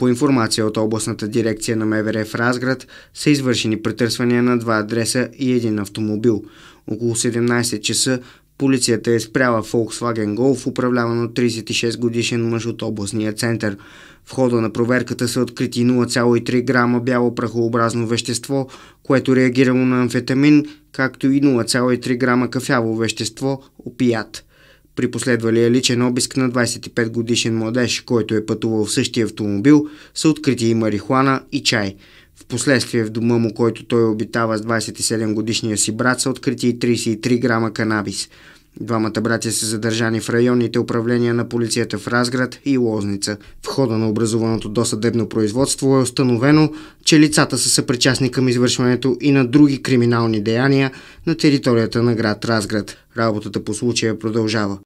По информация от областната дирекция на МВР в Разград са извършени претърсвания на два адреса и един автомобил. Около 17 часа полицията е спряла Volkswagen Golf, управляван от 36 годишен мъж от областния център. В хода на проверката са открити 0,3 грама бяло прахообразно вещество, което реагирало на амфетамин, както и 0,3 грама кафяво вещество – опият. При последвалия личен обиск на 25 годишен младеж, който е пътувал в същия автомобил, са открити и марихуана и чай. Впоследствие в дома му, който той обитава с 27 годишния си брат, са открити и 33 грама канабис. Двамата братя са задържани в районните управления на полицията в Разград и Лозница. В хода на образованото досъдебно производство е установено, че лицата са съпричастни към извършването и на други криминални деяния на територията на град Разград. Работата по случая продължава.